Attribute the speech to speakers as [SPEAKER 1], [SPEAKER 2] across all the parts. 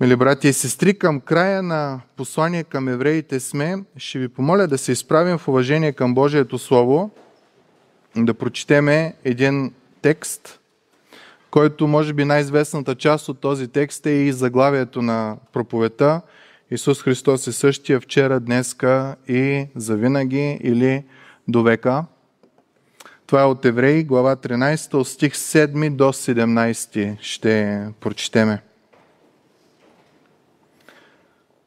[SPEAKER 1] Мили брати и сестри, към края на послание към евреите сме. Ще ви помоля да се изправим в уважение към Божието Слово, да прочетеме един текст, който може би най-известната част от този текст е и заглавието на проповета. Исус Христос е същия вчера, днеска и завинаги или до века. Това е от Евреи, глава 13, от стих 7 до 17 ще прочетеме.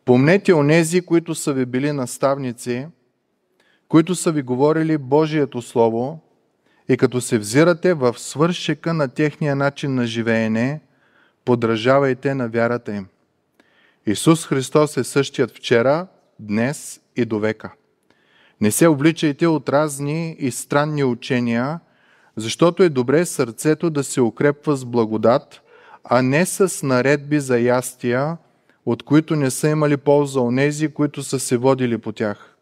[SPEAKER 1] Помнете онези, които са ви били наставници, които са ви говорили Божието Слово и като се взирате в свършека на техния начин на живеене, подражавайте на вярата им. Исус Христос е същият вчера, днес и до века. Не се обличайте от разни и странни учения, защото е добре сърцето да се укрепва с благодат, а не с наредби за ястия – от които не са имали полза онези, които са се водили по тях.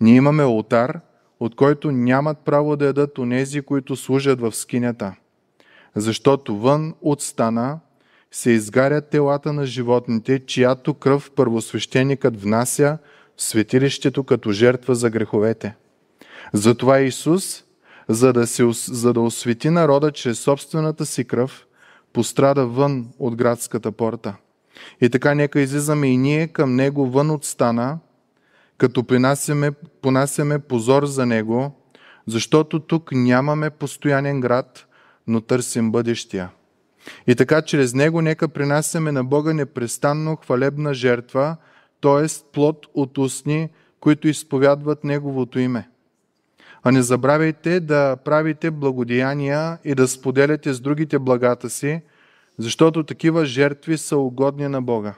[SPEAKER 1] Ние имаме алтар, от който нямат право да ядат онези, които служат в скинята. Защото вън от стана се изгарят телата на животните, чиято кръв първосвещеникът внася в светилището като жертва за греховете. Затова Исус, за да, се, за да освети народа чрез собствената си кръв, пострада вън от градската порта – и така нека излизаме и ние към Него вън от стана, като принасяме, понасяме позор за Него, защото тук нямаме постоянен град, но търсим бъдещия. И така чрез Него нека принасяме на Бога непрестанно хвалебна жертва, т.е. плод от устни, които изповядват Неговото име. А не забравяйте да правите благодеяния и да споделяте с другите благата си – защото такива жертви са угодни на Бога.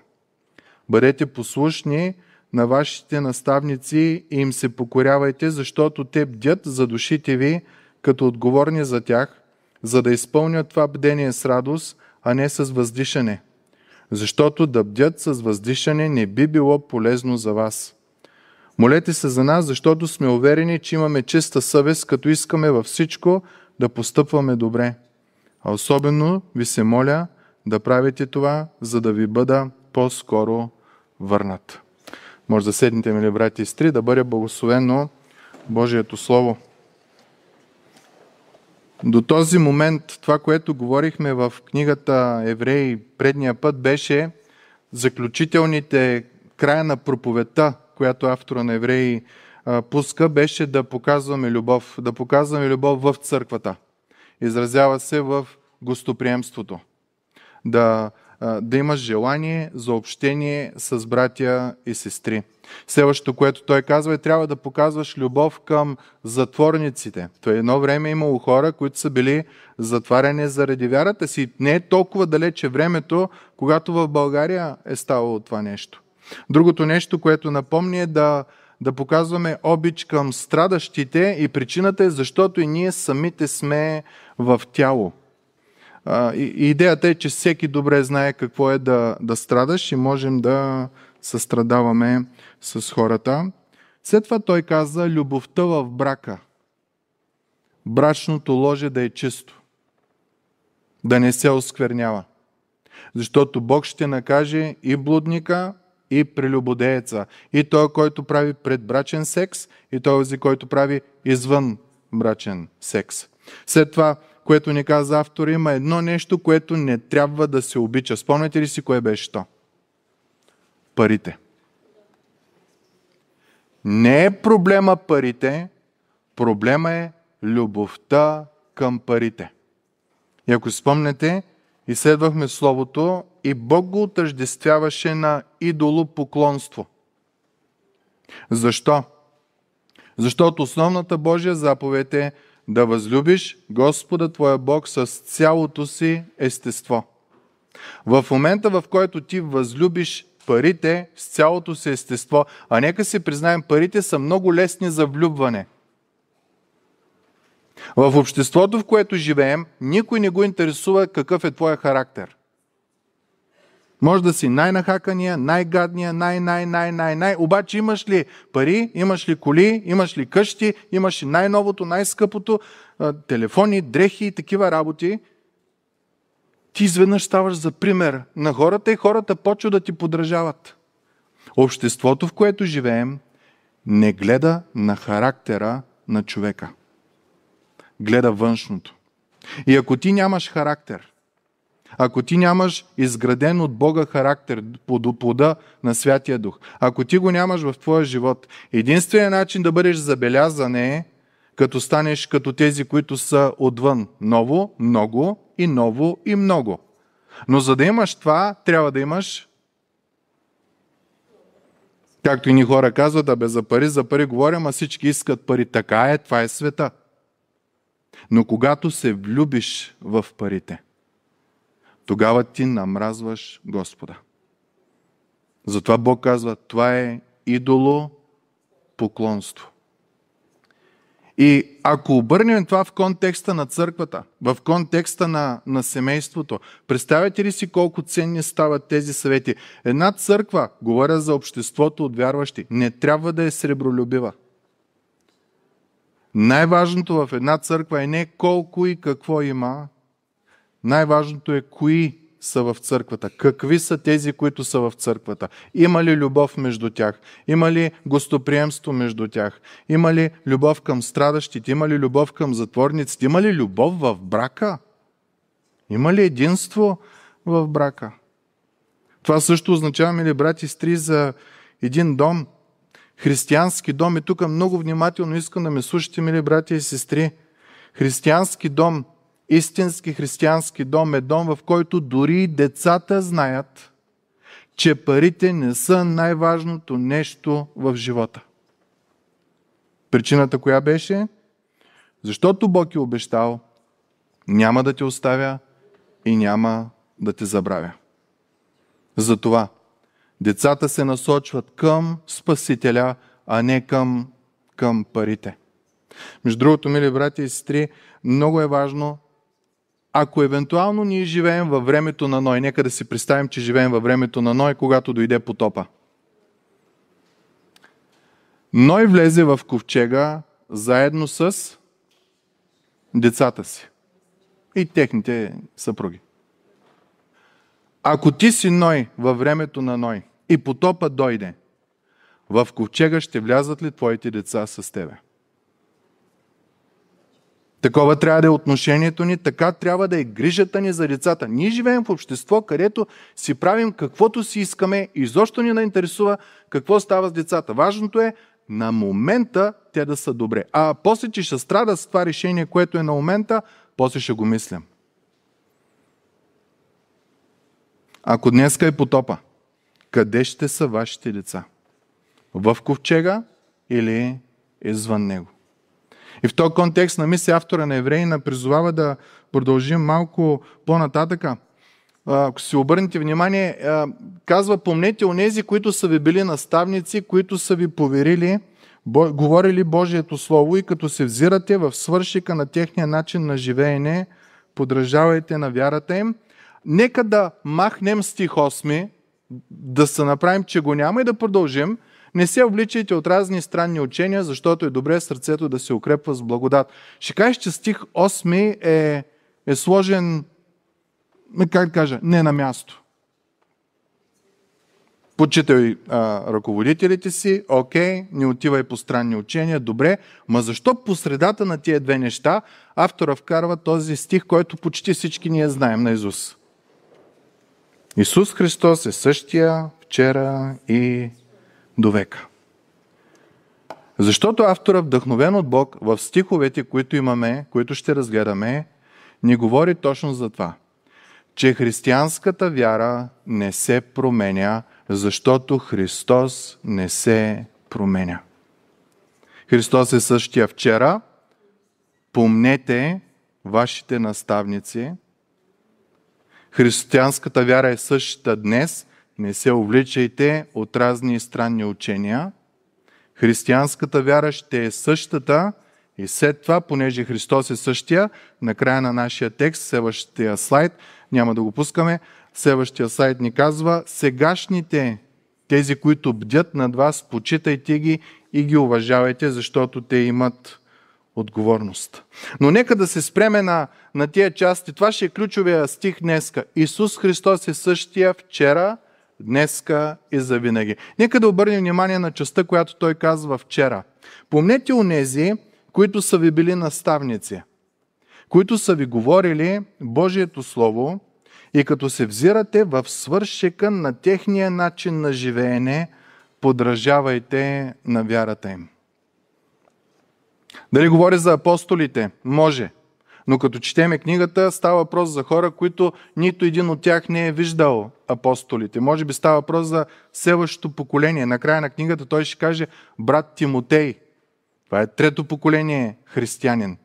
[SPEAKER 1] Бъдете послушни на вашите наставници и им се покорявайте, защото те бдят за душите ви, като отговорни за тях, за да изпълнят това бдение с радост, а не с въздишане. Защото да бдят с въздишане не би било полезно за вас. Молете се за нас, защото сме уверени, че имаме чиста съвест, като искаме във всичко да постъпваме добре. А особено ви се моля да правите това, за да ви бъда по-скоро върнат. Може да седнете, мили брати и сестри, да бъде благословено Божието Слово. До този момент това, което говорихме в книгата Евреи предния път, беше заключителните края на проповедта, която автора на Евреи пуска, беше да показваме любов. Да показваме любов в църквата – Изразява се в гостоприемството. Да, да имаш желание за общение с братя и сестри. Следващото, което той казва е, трябва да показваш любов към затворниците. То едно време е имало хора, които са били затваряни заради вярата си. Не е толкова далече времето, когато в България е ставало това нещо. Другото нещо, което напомни е да, да показваме обич към страдащите и причината е, защото и ние самите сме в тяло. идеята е, че всеки добре знае какво е да, да страдаш и можем да състрадаваме с хората. След това той каза любовта в брака. Брачното ложе да е чисто. Да не се осквернява. Защото Бог ще накаже и блудника, и прелюбодееца, и той, който прави предбрачен секс, и този, който прави извън брачен секс. След това което ни каза автора, има едно нещо, което не трябва да се обича. Спомняте ли си кое беше то? Парите. Не е проблема парите, проблема е любовта към парите. И ако спомнете, изследвахме Словото и Бог го отъждествяваше на идолопоклонство. Защо? Защото основната Божия заповед е – да възлюбиш Господа твоя Бог с цялото си естество. В момента, в който ти възлюбиш парите с цялото си естество, а нека си признаем, парите са много лесни за влюбване. В обществото, в което живеем, никой не го интересува какъв е твоя характер. Може да си най-нахакания, най-гадния, най-най-най-най-най. Обаче имаш ли пари, имаш ли коли, имаш ли къщи, имаш ли най-новото, най-скъпото, телефони, дрехи и такива работи. Ти изведнъж ставаш за пример на хората и хората почва да ти подражават. Обществото, в което живеем, не гледа на характера на човека. Гледа външното. И ако ти нямаш характер – ако ти нямаш изграден от Бога характер плода на Святия Дух, ако ти го нямаш в твоя живот, единственият начин да бъдеш забелязан е като станеш като тези, които са отвън. Ново, много и ново и много. Но за да имаш това, трябва да имаш Както и ни хора казват, а бе за пари, за пари говорим, а всички искат пари. Така е, това е света. Но когато се влюбиш в парите – тогава ти намразваш Господа. Затова Бог казва, това е идоло поклонство. И ако обърнем това в контекста на църквата, в контекста на, на семейството, представете ли си колко ценни стават тези съвети? Една църква, говоря за обществото от вярващи, не трябва да е сребролюбива. Най-важното в една църква е не колко и какво има, най-важното е кои са в църквата? Какви са тези, които са в църквата? Има ли любов между тях? Има ли гостоприемство между тях? Има ли любов към страдащите? Има ли любов към затворниците? Има ли любов в брака? Има ли единство в брака? Това също означава, мили брати и стри, за един дом, християнски дом. И тук много внимателно искам да ме слушате, мили брати и сестри. Християнски дом – Истински християнски дом е дом, в който дори децата знаят, че парите не са най-важното нещо в живота. Причината коя беше? Защото Бог е обещал, няма да те оставя и няма да те забравя. Затова децата се насочват към Спасителя, а не към, към парите. Между другото, мили брати и сестри, много е важно ако евентуално ние живеем във времето на Ной, нека да си представим, че живеем във времето на Ной, когато дойде потопа. Ной влезе в ковчега заедно с децата си и техните съпруги. Ако ти си Ной във времето на Ной и потопа дойде, в ковчега ще влязат ли твоите деца с тебе? Такова трябва да е отношението ни, така трябва да е грижата ни за децата. Ние живеем в общество, където си правим каквото си искаме и изобщо ни наинтересува интересува какво става с децата. Важното е на момента те да са добре. А после, че ще страда с това решение, което е на момента, после ще го мислям. Ако днеска е потопа, къде ще са вашите деца? В ковчега или извън него? И в този контекст на мисли автора на Евреи на призовава да продължим малко по-нататъка. Ако си обърнете внимание, казва, помнете онези, които са ви били наставници, които са ви поверили, говорили Божието Слово и като се взирате в свършика на техния начин на живеене, подражавайте на вярата им. Нека да махнем стих 8, да се направим, че го няма и да продължим – не се обличайте от разни странни учения, защото е добре сърцето да се укрепва с благодат. Ще кажеш, че стих 8 е, е сложен, е, как да кажа, не на място. Почитай а, ръководителите си, окей, не отивай по странни учения, добре, ма защо по средата на тия две неща автора вкарва този стих, който почти всички ние знаем на Исус? Исус Христос е същия вчера и до века. Защото автора, вдъхновен от Бог, в стиховете, които имаме, които ще разгледаме, ни говори точно за това, че християнската вяра не се променя, защото Христос не се променя. Христос е същия вчера. Помнете вашите наставници. Християнската вяра е същата днес, не се увличайте от разни и странни учения. Християнската вяра ще е същата и след това, понеже Христос е същия, на края на нашия текст, следващия слайд, няма да го пускаме, следващия слайд ни казва, сегашните тези, които бдят над вас, почитайте ги и ги уважавайте, защото те имат отговорност. Но нека да се спреме на, на тия части. Това ще е ключовия стих днеска. Исус Христос е същия вчера, днеска и завинаги. Нека да обърнем внимание на частта, която той казва вчера. Помнете онези, които са ви били наставници, които са ви говорили Божието Слово и като се взирате в свършека на техния начин на живеене, подражавайте на вярата им. Дали говори за апостолите? Може. Но като четеме книгата, става въпрос за хора, които нито един от тях не е виждал апостолите. Може би става въпрос за следващото поколение. Накрая на книгата той ще каже брат Тимотей. Това е трето поколение християнин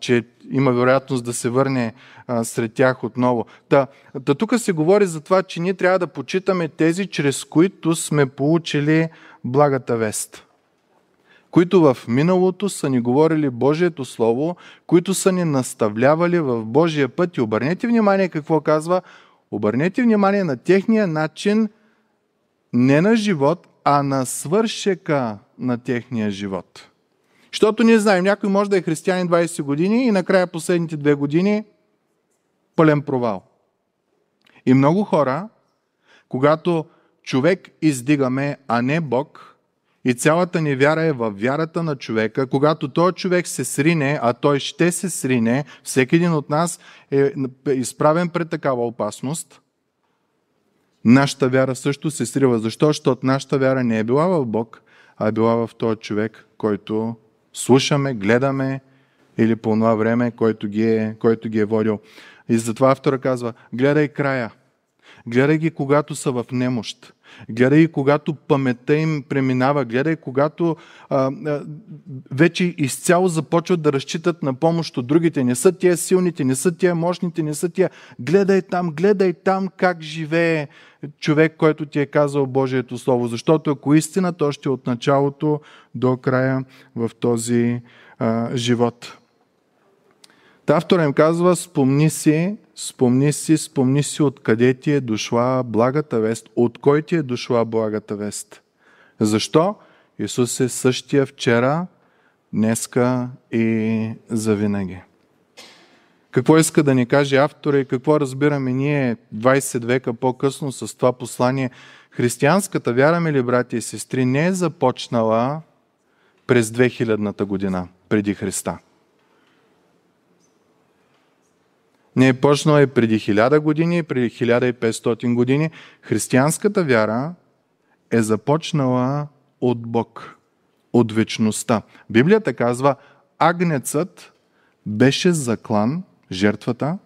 [SPEAKER 1] че има вероятност да се върне а, сред тях отново. Та, та тук се говори за това, че ние трябва да почитаме тези, чрез които сме получили благата вест които в миналото са ни говорили Божието Слово, които са ни наставлявали в Божия път. И обърнете внимание какво казва. Обърнете внимание на техния начин не на живот, а на свършека на техния живот. Защото ние знаем, някой може да е християнин 20 години и накрая последните две години пълен провал. И много хора, когато човек издигаме, а не Бог – и цялата ни вяра е във вярата на човека. Когато този човек се срине, а той ще се срине, всеки един от нас е, е изправен пред такава опасност. Нашата вяра също се срива. Защо? Защото нашата вяра не е била в Бог, а е била в този човек, който слушаме, гледаме или по това време, който ги, е, който ги е водил. И затова автора казва, гледай края. Гледай ги, когато са в немощ. Гледай, когато паметта им преминава, гледай, когато а, а, вече изцяло започват да разчитат на помощ от другите. Не са тия силните, не са тия мощните, не са тия. Гледай там, гледай там как живее човек, който ти е казал Божието Слово. Защото ако истина, то ще е от началото до края в този а, живот. Та автора им казва, спомни си Спомни си, спомни си откъде ти е дошла благата вест, от кой ти е дошла благата вест. Защо? Исус е същия вчера, днеска и завинаги. Какво иска да ни каже автора и какво разбираме ние 20 века по-късно с това послание? Християнската вяра, мили брати и сестри, не е започнала през 2000-та година преди Христа. Не е почнала и преди 1000 години, и преди 1500 години. Християнската вяра е започнала от Бог, от вечността. Библията казва, агнецът беше заклан, жертвата,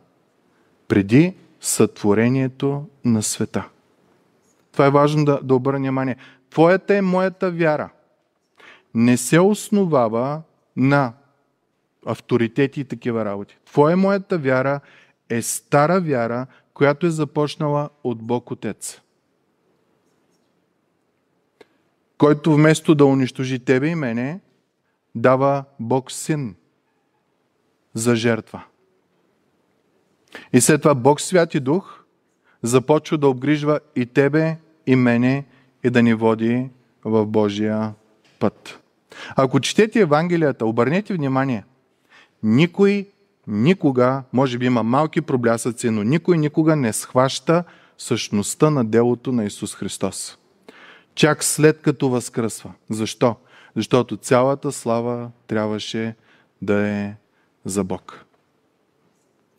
[SPEAKER 1] преди сътворението на света. Това е важно да, да обърна внимание. Твоята и моята вяра не се основава на авторитети и такива работи. Твоя е моята вяра е стара вяра, която е започнала от Бог Отец. Който вместо да унищожи тебе и мене, дава Бог Син за жертва. И след това Бог Святи Дух започва да обгрижва и тебе, и мене, и да ни води в Божия път. Ако четете Евангелията, обърнете внимание – никой никога, може би има малки проблясъци, но никой никога не схваща същността на делото на Исус Христос. Чак след като възкръсва. Защо? Защото цялата слава трябваше да е за Бог.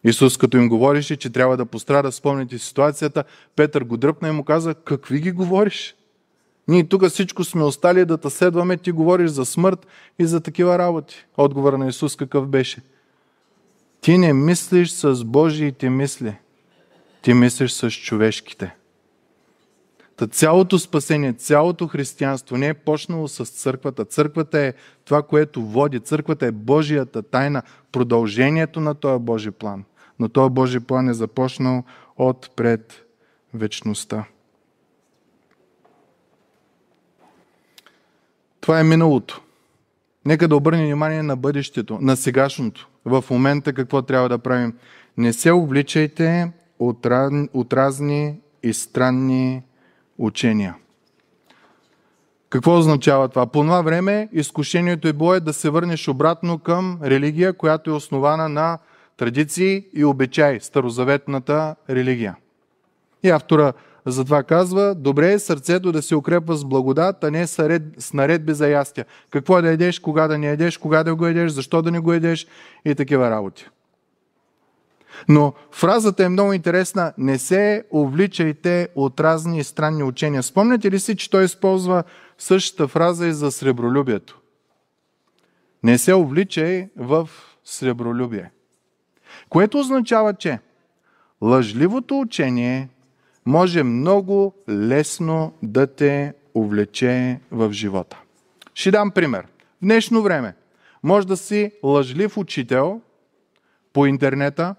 [SPEAKER 1] Исус, като им говореше, че трябва да пострада, спомните ситуацията, Петър го дръпна и му каза, какви ги говориш? Ние тук всичко сме остали да те следваме, ти говориш за смърт и за такива работи. Отговор на Исус какъв беше? Ти не мислиш с Божиите мисли, ти мислиш с човешките. Та цялото спасение, цялото християнство не е почнало с църквата. Църквата е това, което води. Църквата е Божията тайна, продължението на този Божи план. Но този Божи план е започнал от пред вечността. Това е миналото. Нека да обърнем внимание на бъдещето, на сегашното. В момента какво трябва да правим? Не се обличайте от, раз, от разни и странни учения. Какво означава това? По това време изкушението е било е да се върнеш обратно към религия, която е основана на традиции и обичай, старозаветната религия. И автора затова казва, добре е сърцето да се укрепва с благодат, а не с наредби за ястия. Какво да едеш, кога да не едеш, кога да го едеш, защо да не го едеш и такива работи. Но фразата е много интересна. Не се увличайте от разни и странни учения. Спомняте ли си, че той използва същата фраза и за сребролюбието? Не се увличай в сребролюбие. Което означава, че лъжливото учение може много лесно да те увлече в живота. Ще дам пример. В днешно време може да си лъжлив учител по интернета,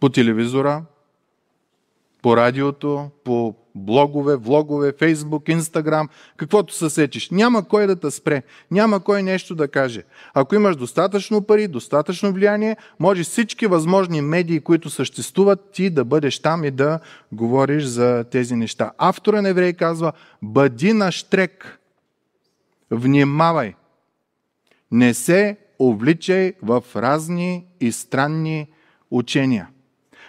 [SPEAKER 1] по телевизора, по радиото, по блогове, влогове, Фейсбук, Инстаграм, каквото се сетиш. Няма кой да те спре, няма кой нещо да каже. Ако имаш достатъчно пари, достатъчно влияние, може всички възможни медии, които съществуват, ти да бъдеш там и да говориш за тези неща. Автора на Еврей казва, бъди на штрек, внимавай, не се увличай в разни и странни учения.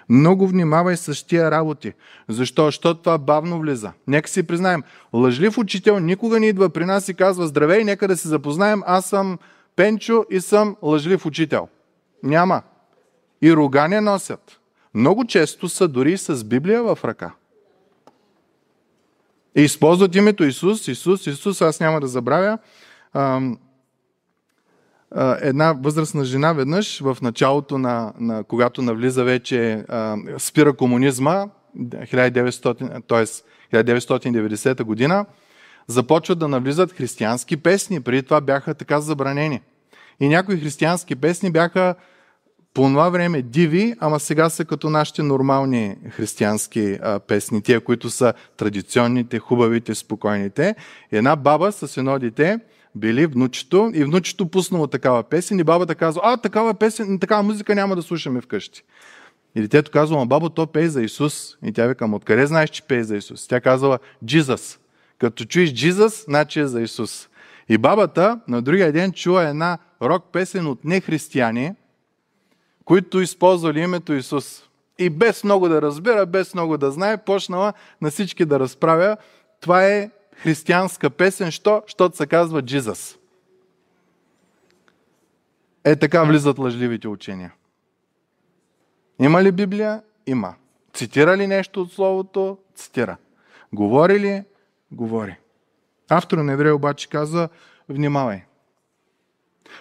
[SPEAKER 1] Много внимавай с тия работи. Защо? Защото това бавно влиза. Нека си признаем, лъжлив учител никога не идва при нас и казва здравей, нека да се запознаем, аз съм Пенчо и съм лъжлив учител. Няма. И рога не носят. Много често са дори с Библия в ръка. И използват името Исус, Исус, Исус, аз няма да забравя една възрастна жена веднъж в началото на, на когато навлиза вече а, спира комунизма, 1900, т.е. 1990 година, започват да навлизат християнски песни. Преди това бяха така забранени. И някои християнски песни бяха по това време диви, ама сега са като нашите нормални християнски а, песни, тия, които са традиционните, хубавите, спокойните. една баба с едно дете, били внучето и внучето пуснало такава песен и бабата казва, а такава песен, такава музика няма да слушаме вкъщи. И детето казва, баба, то пее за Исус. И тя викам, откъде знаеш, че пее за Исус? Тя казва Джизъс. Като чуеш Джизъс, значи е за Исус. И бабата на другия ден чува една рок песен от нехристияни, които използвали името Исус. И без много да разбира, без много да знае, почнала на всички да разправя. Това е християнска песен, що? Щото се казва Джизъс. Е така влизат лъжливите учения. Има ли Библия? Има. Цитира ли нещо от Словото? Цитира. Говори ли? Говори. Автор на Еврея обаче каза, внимавай.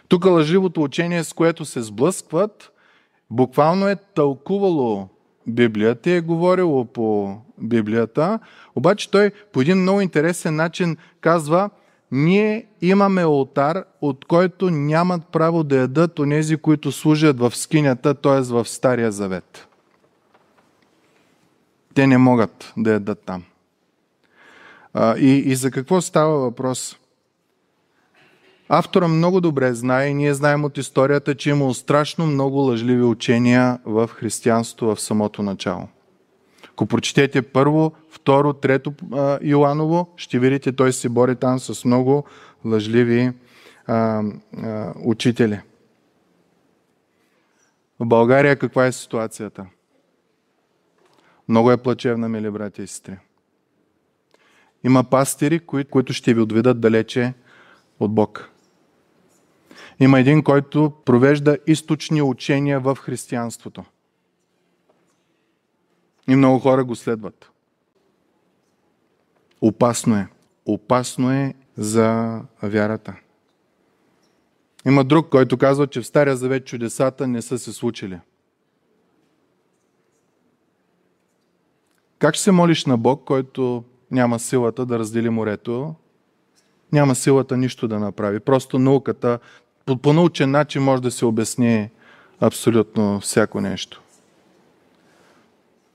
[SPEAKER 1] Тук лъжливото учение, с което се сблъскват, буквално е тълкувало Библията и е говорило по Библията, обаче той по един много интересен начин казва, ние имаме алтар, от който нямат право да ядат онези, които служат в скинята, т.е. в Стария Завет. Те не могат да ядат там. А, и, и за какво става въпрос? Автора много добре знае, и ние знаем от историята, че има страшно много лъжливи учения в християнството в самото начало. Ако прочетете първо, второ, трето а, Йоаново, ще видите, той се бори там с много лъжливи а, а, учители. В България каква е ситуацията? Много е плачевна, мили братя и сестри. Има пастири, които ще ви отведат далече от Бог. Има един, който провежда източни учения в християнството – и много хора го следват. Опасно е. Опасно е за вярата. Има друг, който казва, че в Стария завет чудесата не са се случили. Как ще се молиш на Бог, който няма силата да раздели морето, няма силата нищо да направи? Просто науката по, по научен начин може да се обясни абсолютно всяко нещо.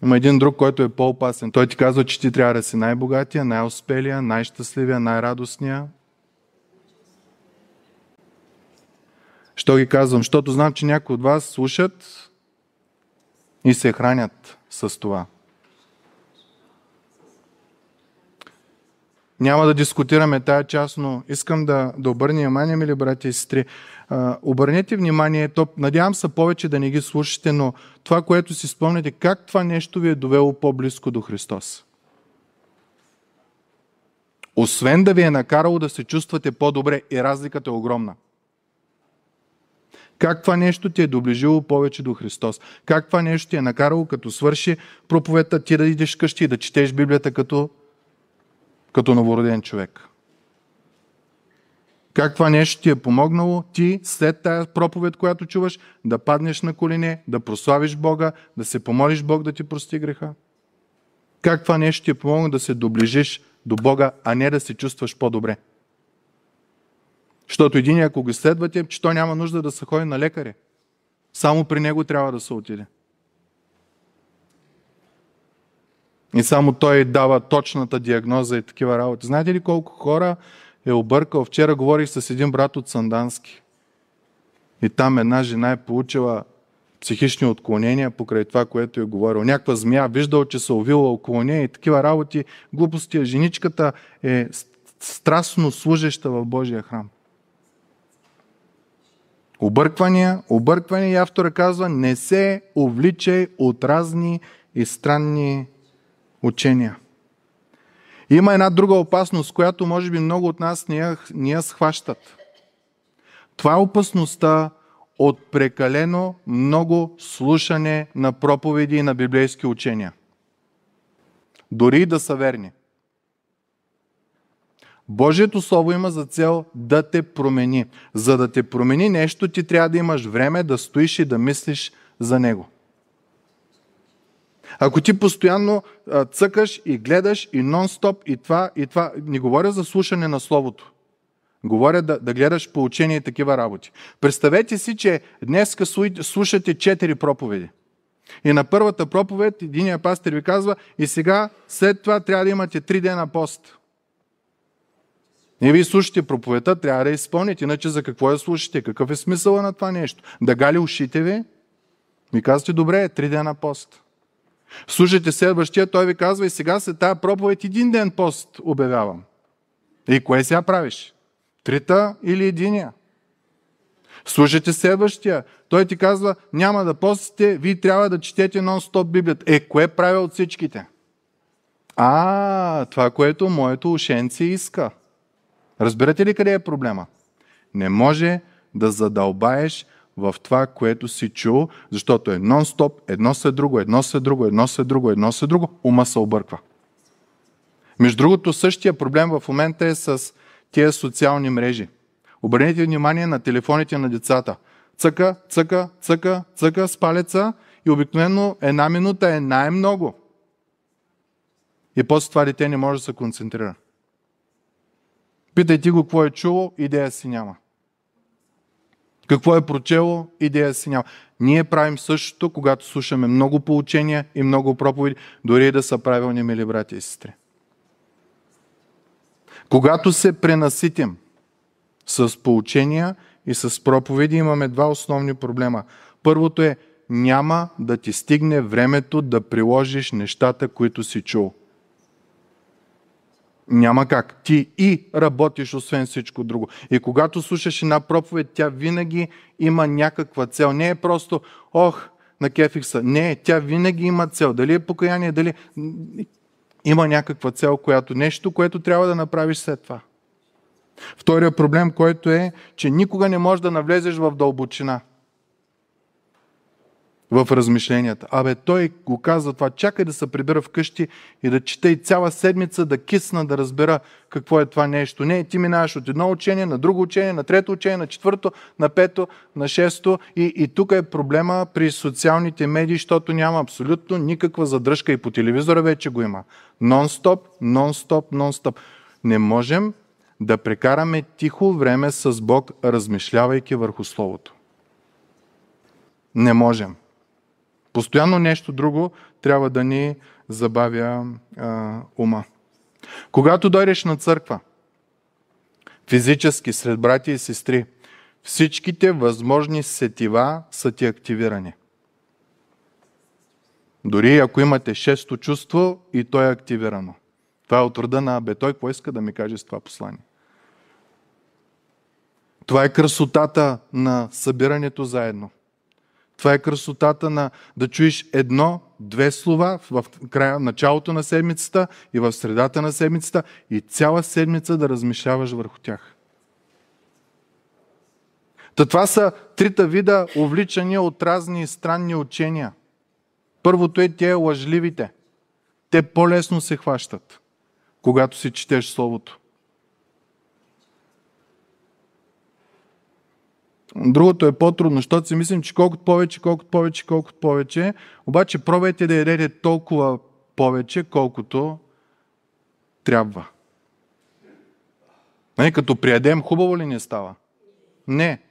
[SPEAKER 1] Има един друг, който е по-опасен. Той ти казва, че ти трябва да си най-богатия, най-успелия, най-щастливия, най-радостния. Що ги казвам? Защото знам, че някои от вас слушат и се хранят с това. Няма да дискутираме тая част, но искам да, да обърна внимание, мили брати и сестри. А, обърнете внимание, то, надявам се повече да не ги слушате, но това, което си спомняте, как това нещо ви е довело по-близко до Христос. Освен да ви е накарало да се чувствате по-добре и разликата е огромна. Как това нещо ти е доближило повече до Христос? Как това нещо ти е накарало, като свърши проповедта, ти да идеш къщи и да четеш Библията като като новороден човек. Как това нещо ти е помогнало ти след тая проповед, която чуваш, да паднеш на колене, да прославиш Бога, да се помолиш Бог да ти прости греха? Как това нещо ти е помогнало да се доближиш до Бога, а не да се чувстваш по-добре? Защото един, ако го следвате, че той няма нужда да се ходи на лекаря. Само при него трябва да се отиде. И само той дава точната диагноза и такива работи. Знаете ли колко хора е объркал? Вчера говорих с един брат от Сандански. И там една жена е получила психични отклонения покрай това, което е говорил. Някаква змия виждал, че се увила около нея и такива работи. Глупости. Е, женичката е страстно служеща в Божия храм. Обърквания, обърквания и автора казва не се увличай от разни и странни учения. Има една друга опасност, която може би много от нас ни я, не я схващат. Това е опасността от прекалено много слушане на проповеди и на библейски учения. Дори да са верни. Божието Слово има за цел да те промени. За да те промени нещо, ти трябва да имаш време да стоиш и да мислиш за него. Ако ти постоянно а, цъкаш и гледаш и нон-стоп и това, и това, не говоря за слушане на Словото. Говоря да, да гледаш поучение и такива работи. Представете си, че днес слушате четири проповеди. И на първата проповед единия пастир ви казва и сега след това трябва да имате три дена пост. И ви слушате проповедта, трябва да изпълните, иначе за какво я слушате? Какъв е смисъла на това нещо? Да гали ушите ви? Ми казвате, добре, три дена пост. Слушайте следващия, той ви казва и сега след тази проповед един ден пост обявявам. И кое сега правиш? Трита или единия? Слушайте следващия. Той ти казва, няма да постите, вие трябва да четете нон-стоп Библията. Е, кое правя от всичките? А, това, което моето ушенце иска. Разбирате ли къде е проблема? Не може да задълбаеш в това, което си чул, защото е нон-стоп, едно след друго, едно след друго, едно след друго, едно след друго, ума се обърква. Между другото, същия проблем в момента е с тия социални мрежи. Обърнете внимание на телефоните на децата. Цъка, цъка, цъка, цъка с палеца и обикновено една минута е най-много. И после това дете не може да се концентрира. Питайте го какво е чуло, идея си няма какво е прочело, идея си няма. Ние правим същото, когато слушаме много поучения и много проповеди, дори и да са правилни, мили брати и сестри. Когато се пренаситим с поучения и с проповеди, имаме два основни проблема. Първото е, няма да ти стигне времето да приложиш нещата, които си чул. Няма как. Ти и работиш освен всичко друго. И когато слушаш една проповед, тя винаги има някаква цел. Не е просто, ох, на кефикса. Не, тя винаги има цел. Дали е покаяние, дали... Има някаква цел, която нещо, което трябва да направиш след това. Втория проблем, който е, че никога не можеш да навлезеш в дълбочина – в размишленията. Абе, той го казва това, чакай да се прибира вкъщи и да чета и цяла седмица, да кисна, да разбера какво е това нещо. Не, ти минаваш от едно учение на друго учение, на трето учение, на четвърто, на пето, на шесто. И, и тук е проблема при социалните медии, защото няма абсолютно никаква задръжка и по телевизора вече го има. Нон-стоп, нон-стоп, нон-стоп. Не можем да прекараме тихо време с Бог, размишлявайки върху Словото. Не можем. Постоянно нещо друго трябва да ни забавя а, ума. Когато дойдеш на църква, физически, сред брати и сестри, всичките възможни сетива са ти активирани. Дори ако имате шесто чувство и то е активирано. Това е от рода на Абе. той какво иска да ми каже с това послание. Това е красотата на събирането заедно – това е красотата на да чуеш едно, две слова в края, началото на седмицата и в средата на седмицата и цяла седмица да размишляваш върху тях. Та това са трита вида увличания от разни и странни учения. Първото е те е лъжливите. Те по-лесно се хващат, когато си четеш Словото. Другото е по-трудно, защото си мислим, че колкото повече, колкото повече, колкото повече. Обаче пробайте да ядете толкова повече, колкото трябва. Не, нали, като приядем, хубаво ли не става? Не.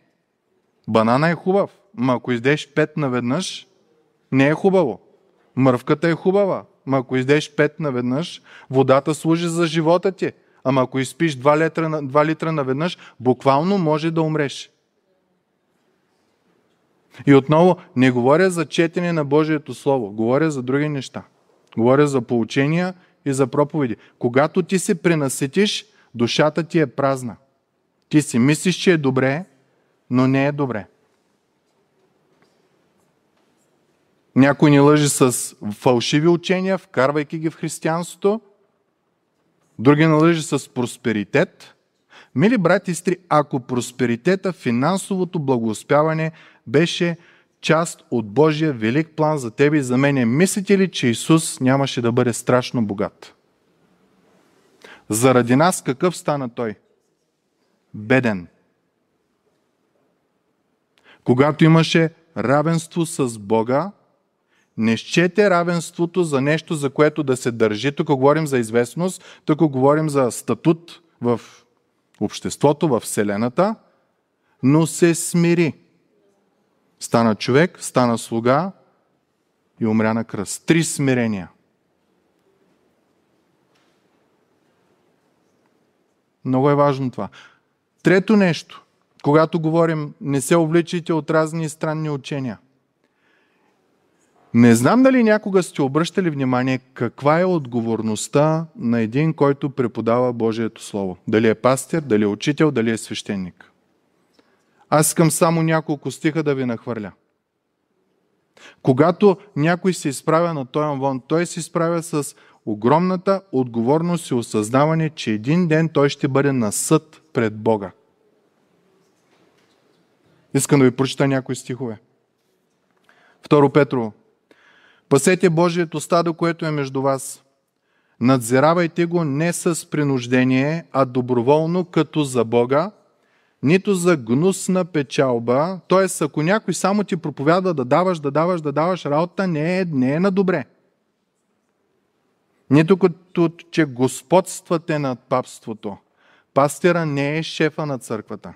[SPEAKER 1] Банана е хубав. Ма ако издеш пет наведнъж, не е хубаво. Мървката е хубава. Ма ако издеш пет наведнъж, водата служи за живота ти. Ама ако изпиш 2 литра, 2 литра наведнъж, буквално може да умреш. И отново, не говоря за четене на Божието Слово, говоря за други неща. Говоря за получения и за проповеди. Когато ти се пренасетиш, душата ти е празна. Ти си мислиш, че е добре, но не е добре. Някой ни лъжи с фалшиви учения, вкарвайки ги в християнството. Други ни лъжи с просперитет. Мили брати и стри, ако просперитета, финансовото благоуспяване – беше част от Божия велик план за тебе и за мен, Мислите ли, че Исус нямаше да бъде страшно богат? Заради нас какъв стана Той? Беден. Когато имаше равенство с Бога, не счете равенството за нещо, за което да се държи. Тук говорим за известност, тук говорим за статут в обществото, в Вселената, но се смири. Стана човек, стана слуга и умря на кръст. Три смирения. Много е важно това. Трето нещо, когато говорим, не се увличайте от разни странни учения. Не знам дали някога сте обръщали внимание каква е отговорността на един, който преподава Божието Слово. Дали е пастир, дали е учител, дали е свещеник. Аз искам само няколко стиха да ви нахвърля. Когато някой се изправя на този вон, той се изправя с огромната отговорност и осъзнаване, че един ден той ще бъде на съд пред Бога. Искам да ви прочита някои стихове. Второ Петро, Пасете Божието стадо, което е между вас. Надзиравайте го не с принуждение, а доброволно, като за Бога, нито за гнусна печалба. Т.е. ако някой само ти проповяда да даваш, да даваш, да даваш, работа не е, не е на добре. Нито като, че господствате над папството. Пастира не е шефа на църквата.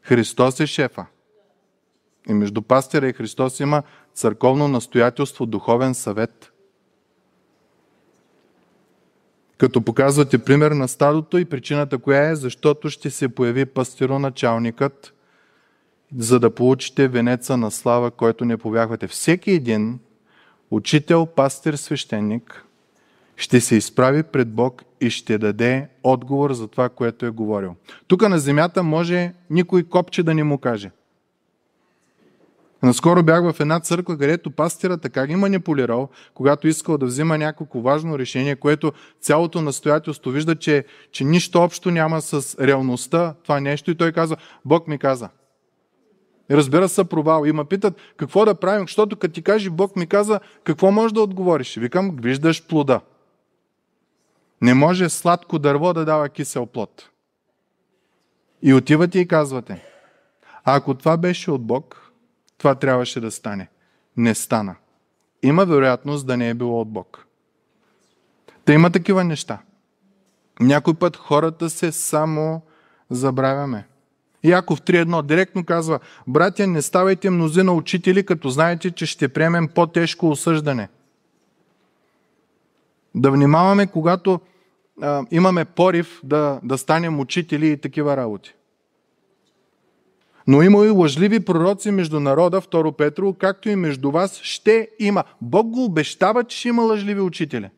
[SPEAKER 1] Христос е шефа. И между пастира и Христос има църковно настоятелство, духовен съвет – като показвате пример на стадото и причината коя е, защото ще се появи пастироначалникът, за да получите венеца на слава, който не повярвате. Всеки един учител, пастир, свещеник ще се изправи пред Бог и ще даде отговор за това, което е говорил. Тук на земята може никой копче да не му каже – Наскоро бях в една църква, където пастира така ги манипулирал, когато искал да взима някакво важно решение, което цялото настоятелство вижда, че, че нищо общо няма с реалността това нещо и той казва, Бог ми каза. Разбира се, провал. И ме питат, какво да правим, защото като ти каже Бог ми каза, какво можеш да отговориш? Викам, виждаш плода. Не може сладко дърво да дава кисел плод. И отивате и казвате, а ако това беше от Бог, това трябваше да стане. Не стана. Има вероятност да не е било от Бог. Та има такива неща. Някой път хората се само забравяме. Яков 3.1 директно казва, братя, не ставайте мнози на учители, като знаете, че ще приемем по-тежко осъждане. Да внимаваме, когато а, имаме порив да, да станем учители и такива работи. Но има и лъжливи пророци между народа, 2 Петро, както и между вас ще има. Бог го обещава, че ще има лъжливи учители.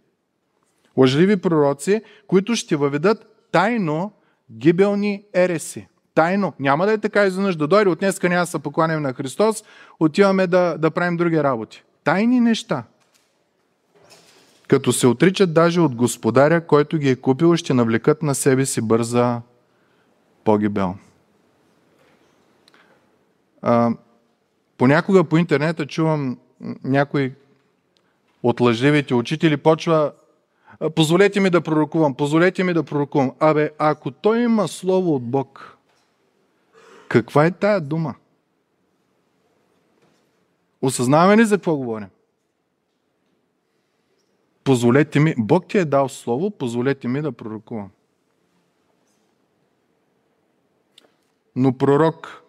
[SPEAKER 1] Лъжливи пророци, които ще въведат тайно гибелни ереси. Тайно. Няма да е така изведнъж да дойде. Отнеска няма да се покланяме на Христос, отиваме да, да правим други работи. Тайни неща. Като се отричат даже от господаря, който ги е купил, ще навлекат на себе си бърза погибел. А, понякога по интернета чувам някой от лъжливите учители почва позволете ми да пророкувам, позволете ми да пророкувам. Абе, ако той има слово от Бог, каква е тая дума? Осъзнаваме ли за какво говорим? Позволете ми, Бог ти е дал слово, позволете ми да пророкувам. Но пророк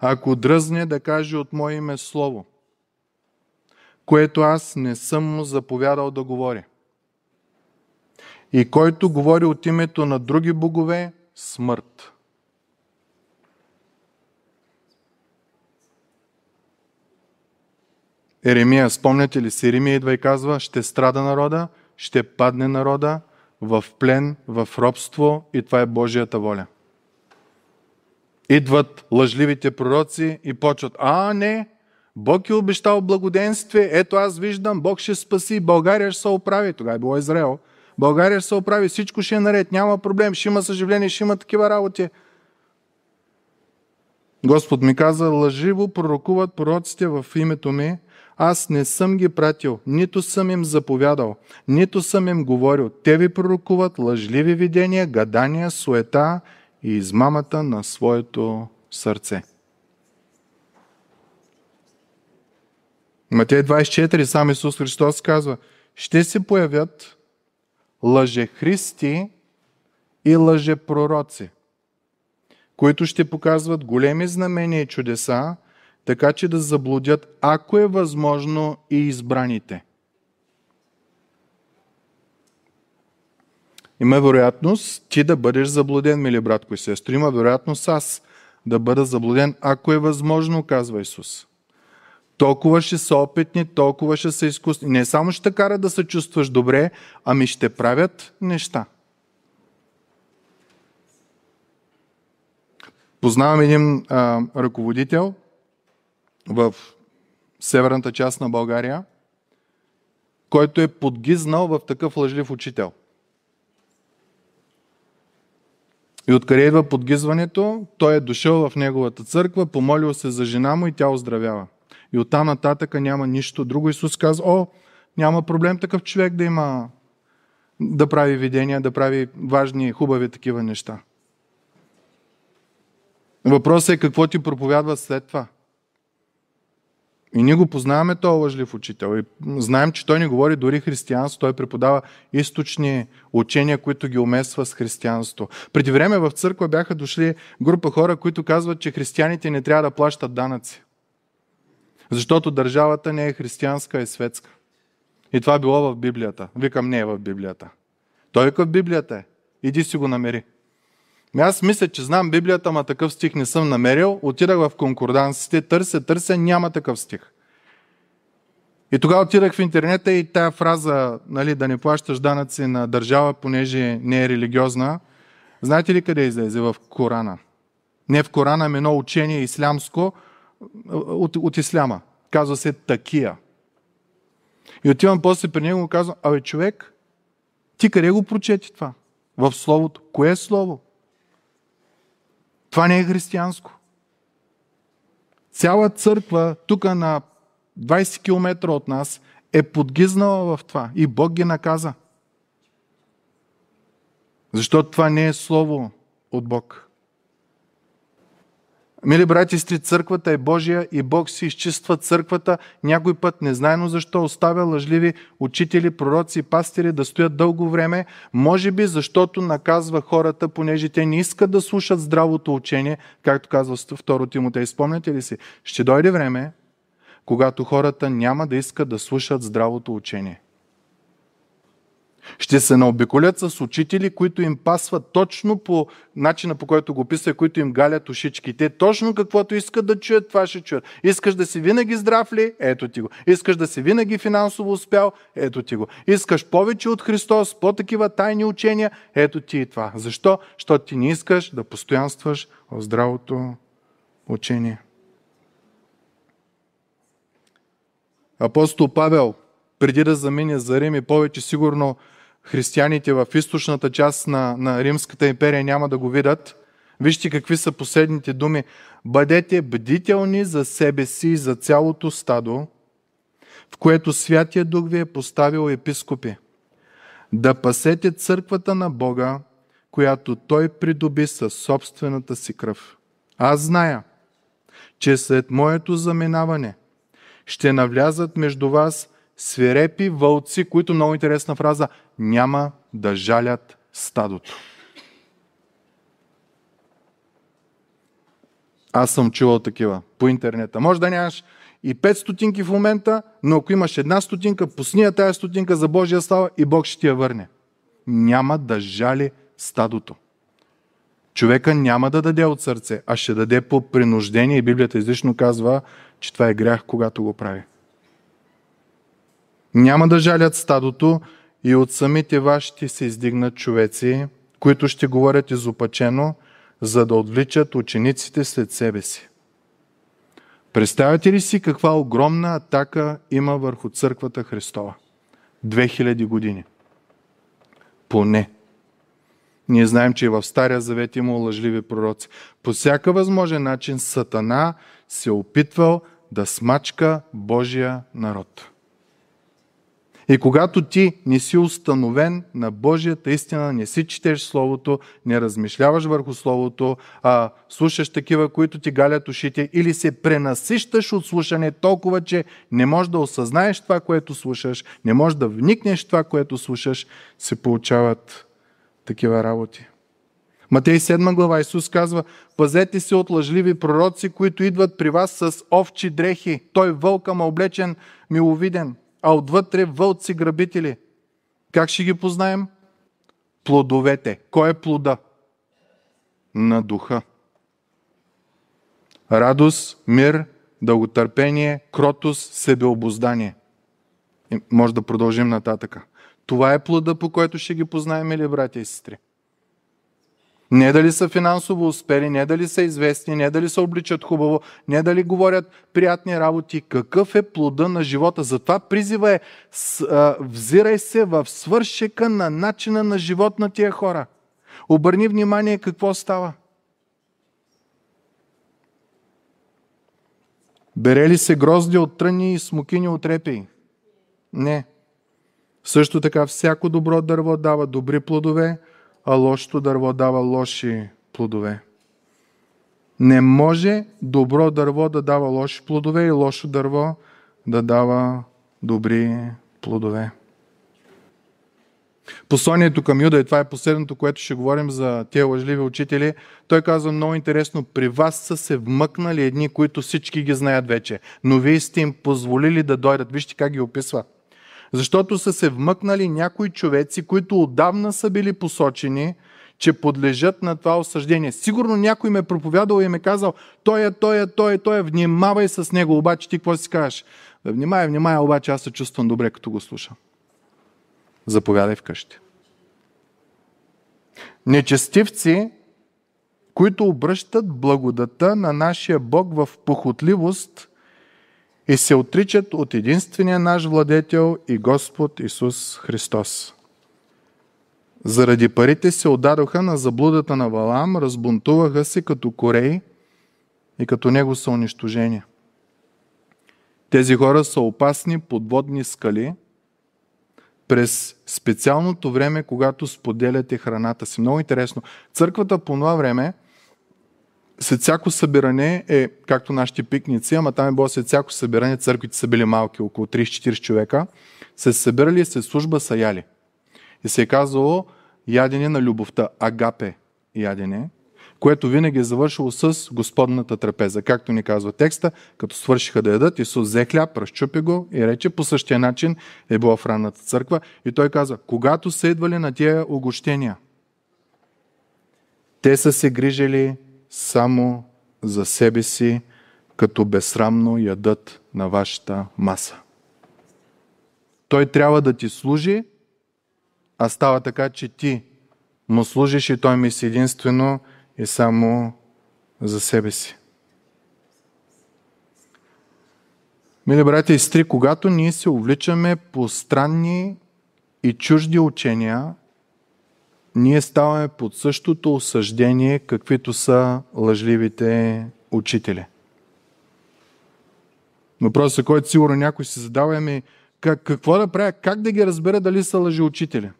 [SPEAKER 1] ако дръзне да каже от мое име слово, което аз не съм му заповядал да говори. И който говори от името на други богове, смърт. Еремия, спомняте ли си, Еремия идва и казва, ще страда народа, ще падне народа в плен, в робство и това е Божията воля идват лъжливите пророци и почват, а не, Бог е обещал благоденствие, ето аз виждам, Бог ще спаси, България ще се оправи, тогава е било Израел. България ще се оправи, всичко ще е наред, няма проблем, ще има съживление, ще има такива работи. Господ ми каза, лъживо пророкуват пророците в името ми, аз не съм ги пратил, нито съм им заповядал, нито съм им говорил. Те ви пророкуват лъжливи видения, гадания, суета и измамата на своето сърце. Матей 24, сам Исус Христос казва, ще се появят лъжехристи и лъжепророци, които ще показват големи знамения и чудеса, така че да заблудят, ако е възможно, и избраните. Има вероятност ти да бъдеш заблуден, мили братко и сестро. Има вероятност аз да бъда заблуден, ако е възможно, казва Исус. Толкова ще са опитни, толкова ще са изкусни. Не само ще кара да се чувстваш добре, ами ще правят неща. Познавам един а, ръководител в северната част на България, който е подгизнал в такъв лъжлив учител – И откъде идва подгизването? Той е дошъл в неговата църква, помолил се за жена му и тя оздравява. И оттам нататъка няма нищо друго. Исус казва, о, няма проблем такъв човек да има, да прави видения, да прави важни, хубави такива неща. Въпросът е какво ти проповядва след това – и ние го познаваме този лъжлив учител. И знаем, че той не говори дори християнство, той преподава източни учения, които ги умесва с християнство. Преди време в църква бяха дошли група хора, които казват, че християните не трябва да плащат данъци. Защото държавата не е християнска, а е светска. И това било в Библията. Викам, не е в Библията. Той е в Библията е. Иди си го намери. Ами аз мисля, че знам Библията, ама такъв стих не съм намерил. Отидах в конкордансите, търся, търся, няма такъв стих. И тогава отидах в интернета и тая фраза, нали, да не плащаш данъци на държава, понеже не е религиозна, знаете ли къде излезе? В Корана. Не в Корана, ами едно учение ислямско от, от исляма. Казва се такия. И отивам после при него и казвам, абе човек, ти къде го прочети това? В Словото. Кое е Слово? Това не е християнско. Цяла църква, тук на 20 км от нас, е подгизнала в това. И Бог ги наказа. Защото това не е слово от Бог. Мили брати и сестри, църквата е Божия и Бог си изчиства църквата. Някой път, незнайно защо, оставя лъжливи учители, пророци и пастири да стоят дълго време. Може би защото наказва хората, понеже те не искат да слушат здравото учение, както казва 2 Тимотей. Спомняте ли си? Ще дойде време, когато хората няма да искат да слушат здравото учение. Ще се наобиколят с учители, които им пасват точно по начина по който го писа, които им галят ушички. Те точно каквото искат да чуят, това ще чуят. Искаш да си винаги здрав ли? Ето ти го. Искаш да си винаги финансово успял? Ето ти го. Искаш повече от Христос, по-такива тайни учения? Ето ти и това. Защо? Защото ти не искаш да постоянстваш в здравото учение. Апостол Павел, преди да замине за Рим и е повече сигурно християните в източната част на, на Римската империя няма да го видят. Вижте какви са последните думи. Бъдете бдителни за себе си и за цялото стадо, в което Святия Дух ви е поставил епископи. Да пасете църквата на Бога, която Той придоби със собствената си кръв. Аз зная, че след моето заминаване ще навлязат между вас – свирепи вълци, които, много интересна фраза, няма да жалят стадото. Аз съм чувал такива по интернета. Може да нямаш и 5 стотинки в момента, но ако имаш една стотинка, пусни я тая стотинка за Божия слава и Бог ще ти я върне. Няма да жали стадото. Човека няма да даде от сърце, а ще даде по принуждение и Библията излишно казва, че това е грях, когато го прави. Няма да жалят стадото и от самите вас ще се издигнат човеци, които ще говорят изопачено, за да отвличат учениците след себе си. Представете ли си каква огромна атака има върху църквата Христова? 2000 години. Поне. Ние знаем, че и в Стария завет има лъжливи пророци. По всяка възможен начин Сатана се е опитвал да смачка Божия народ. И когато ти не си установен на Божията истина, не си четеш Словото, не размишляваш върху Словото, а слушаш такива, които ти галят ушите, или се пренасищаш от слушане толкова, че не можеш да осъзнаеш това, което слушаш, не можеш да вникнеш това, което слушаш, се получават такива работи. Матей 7 глава Исус казва, пазете се от лъжливи пророци, които идват при вас с овчи дрехи. Той вълка, облечен, миловиден а отвътре вълци грабители. Как ще ги познаем? Плодовете. Кой е плода? На духа. Радост, мир, дълготърпение, кротост, себеобоздание. И може да продължим нататъка. Това е плода, по който ще ги познаем или братя и сестри? Не дали са финансово успели, не дали са известни, не дали се обличат хубаво, не дали говорят приятни работи. Какъв е плода на живота? Затова призива е взирай се в свършека на начина на живот на тия хора. Обърни внимание какво става. Бере ли се грозди от тръни и смокини от репи? Не. Също така всяко добро дърво дава добри плодове, а лошото дърво дава лоши плодове. Не може добро дърво да дава лоши плодове и лошо дърво да дава добри плодове. Посланието към Юда, и това е последното, което ще говорим за тези лъжливи учители, той казва много интересно, при вас са се вмъкнали едни, които всички ги знаят вече, но вие сте им позволили да дойдат. Вижте как ги описва защото са се вмъкнали някои човеци, които отдавна са били посочени, че подлежат на това осъждение. Сигурно някой ме проповядал и ме казал, той е, той е, той е, той е, внимавай с него, обаче ти какво си кажеш? Да внимай, внимай, обаче аз се чувствам добре, като го слушам. Заповядай вкъщи. Нечестивци, които обръщат благодата на нашия Бог в похотливост и се отричат от единствения наш владетел и Господ Исус Христос. Заради парите се отдадоха на заблудата на Валам, разбунтуваха се като корей и като него са унищожени. Тези хора са опасни подводни скали през специалното време, когато споделяте храната си. Много интересно. Църквата по това време – след всяко събиране е, както нашите пикници, ама там е било след всяко събиране, църквите са били малки, около 30-40 човека, се събирали, се служба са яли. И се е казало ядене на любовта, агапе ядене, което винаги е завършило с Господната трапеза. Както ни казва текста, като свършиха да ядат, Исус взе хляб, разчупи го и рече по същия начин е била в ранната църква. И той каза, когато са идвали на тия огощения, те са се грижили само за себе си, като безсрамно ядат на вашата маса. Той трябва да ти служи, а става така, че ти му служиш и той ми е си единствено и само за себе си. Мили братя и сестри, когато ние се увличаме по странни и чужди учения – ние ставаме под същото осъждение, каквито са лъжливите учители. Въпросът, който сигурно някой си задава, е ми как, какво да правя, как да ги разбера дали са лъжи учители?